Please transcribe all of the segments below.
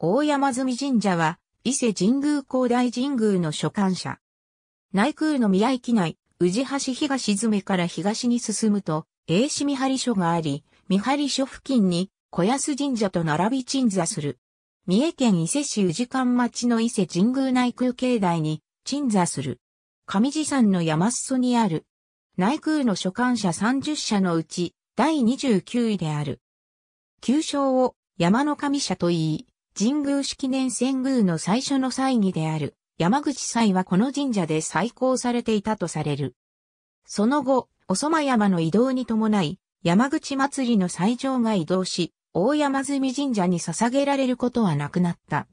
大山積神社は、伊勢神宮高大神宮の所管者。内宮の宮駅内、宇治橋東詰から東に進むと、栄市見張所があり、見張所付近に小安神社と並び鎮座する。三重県伊勢市宇治間町の伊勢神宮内宮境内に鎮座する。上地山の山裾にある。内宮の所管者30社のうち第29位である。旧称を山の神社といい、神宮式年遷宮の最初の祭儀である山口祭はこの神社で再興されていたとされる。その後、おそま山の移動に伴い、山口祭りの祭場が移動し、大山積神社に捧げられることはなくなった。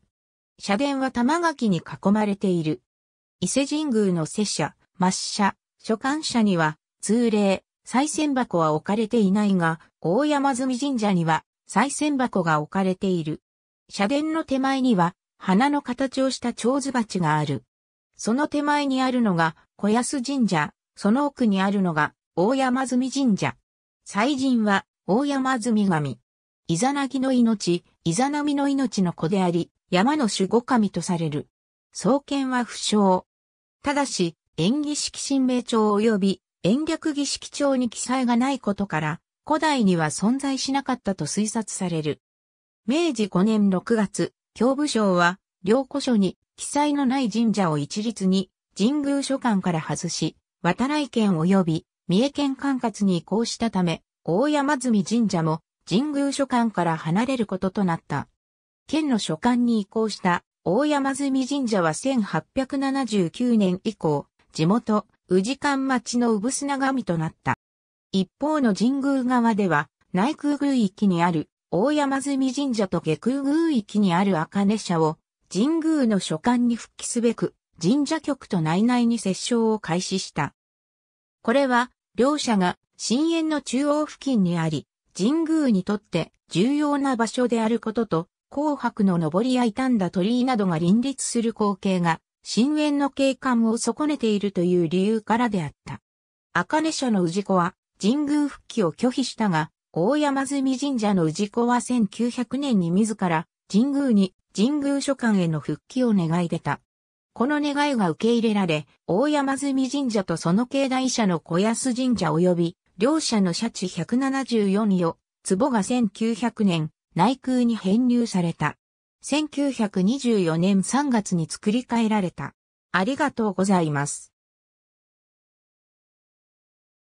社殿は玉垣に囲まれている。伊勢神宮の拙者、末社、所管者には、通例、祭銭箱は置かれていないが、大山積神社には、祭銭箱が置かれている。社殿の手前には、花の形をした蝶子鉢がある。その手前にあるのが、小安神社、その奥にあるのが、大山積神社。祭神は、大山積神。イザナギの命、イザナミの命の子であり、山の守護神とされる。創建は不詳。ただし、演儀式神明帳及び演略儀式帳に記載がないことから、古代には存在しなかったと推察される。明治5年6月、教部省は、両古書に記載のない神社を一律に神宮書館から外し、渡来県及び三重県管轄に移行したため、大山住神社も神宮書館から離れることとなった。県の書館に移行した大山住神社は1879年以降、地元、宇治間町の産砂神となった。一方の神宮側では、内宮宮域にある大山積神社と下空宮域にある根社を、神宮の所管に復帰すべく、神社局と内々に折衝を開始した。これは、両社が深淵の中央付近にあり、神宮にとって重要な場所であることと、紅白の上りや傷んだ鳥居などが林立する光景が、深淵の景観を損ねているという理由からであった。根社の氏子は、神宮復帰を拒否したが、大山住神社の氏子は1900年に自ら神宮に神宮書館への復帰を願い出た。この願いが受け入れられ、大山住神社とその境内社の小安神社及び両社の社地174よ、壺が1900年内宮に編入された。1924年3月に作り変えられた。ありがとうございます。